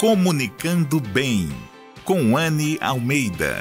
Comunicando Bem, com Anne Almeida.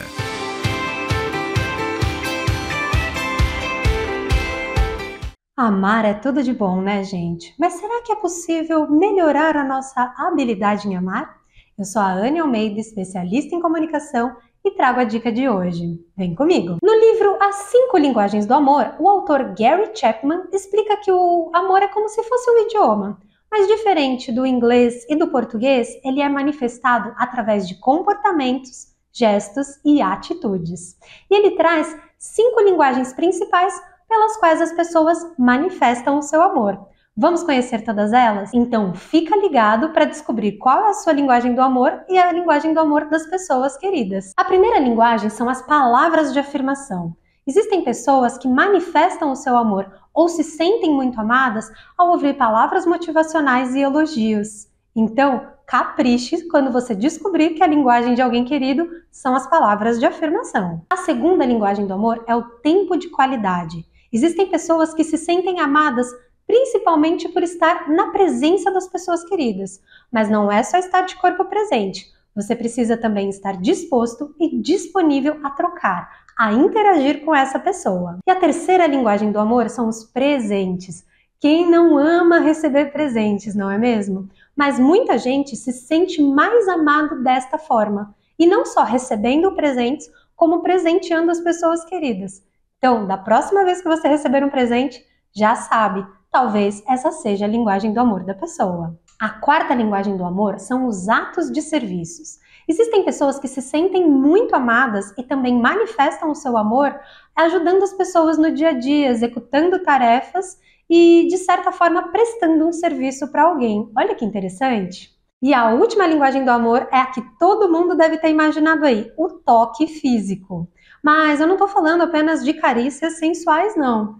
Amar é tudo de bom, né, gente? Mas será que é possível melhorar a nossa habilidade em amar? Eu sou a Anne Almeida, especialista em comunicação e trago a dica de hoje. Vem comigo! No livro As Cinco Linguagens do Amor, o autor Gary Chapman explica que o amor é como se fosse um idioma. Mas diferente do inglês e do português, ele é manifestado através de comportamentos, gestos e atitudes. E ele traz cinco linguagens principais pelas quais as pessoas manifestam o seu amor. Vamos conhecer todas elas? Então fica ligado para descobrir qual é a sua linguagem do amor e a linguagem do amor das pessoas queridas. A primeira linguagem são as palavras de afirmação. Existem pessoas que manifestam o seu amor ou se sentem muito amadas ao ouvir palavras motivacionais e elogios. Então, capriche quando você descobrir que a linguagem de alguém querido são as palavras de afirmação. A segunda linguagem do amor é o tempo de qualidade. Existem pessoas que se sentem amadas principalmente por estar na presença das pessoas queridas, mas não é só estar de corpo presente. Você precisa também estar disposto e disponível a trocar, a interagir com essa pessoa. E a terceira linguagem do amor são os presentes. Quem não ama receber presentes, não é mesmo? Mas muita gente se sente mais amado desta forma, e não só recebendo presentes, como presenteando as pessoas queridas. Então, da próxima vez que você receber um presente, já sabe, talvez essa seja a linguagem do amor da pessoa. A quarta linguagem do amor são os atos de serviços. Existem pessoas que se sentem muito amadas e também manifestam o seu amor ajudando as pessoas no dia a dia, executando tarefas e, de certa forma, prestando um serviço para alguém. Olha que interessante! E a última linguagem do amor é a que todo mundo deve ter imaginado aí: o toque físico. Mas eu não estou falando apenas de carícias sensuais, não.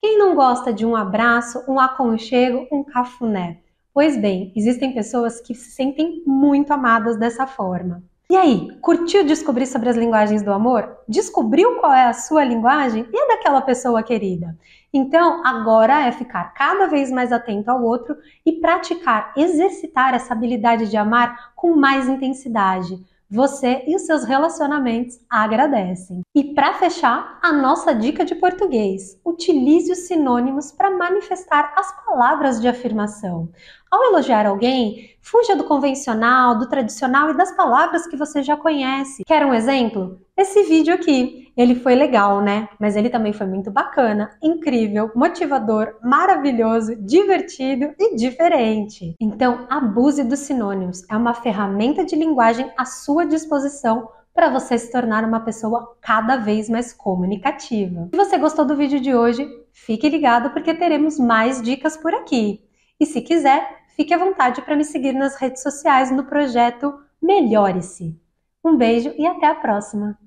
Quem não gosta de um abraço, um aconchego, um cafuné? Pois bem, existem pessoas que se sentem muito amadas dessa forma. E aí, curtiu descobrir sobre as linguagens do amor? Descobriu qual é a sua linguagem e a daquela pessoa querida? Então, agora é ficar cada vez mais atento ao outro e praticar, exercitar essa habilidade de amar com mais intensidade você e os seus relacionamentos agradecem. E para fechar, a nossa dica de português: utilize os sinônimos para manifestar as palavras de afirmação. Ao elogiar alguém, fuja do convencional, do tradicional e das palavras que você já conhece. Quer um exemplo? Esse vídeo aqui, ele foi legal, né? Mas ele também foi muito bacana, incrível, motivador, maravilhoso, divertido e diferente. Então, abuse dos sinônimos. É uma ferramenta de linguagem à sua disposição para você se tornar uma pessoa cada vez mais comunicativa. Se você gostou do vídeo de hoje, fique ligado porque teremos mais dicas por aqui. E se quiser, fique à vontade para me seguir nas redes sociais no projeto Melhore-se. Um beijo e até a próxima!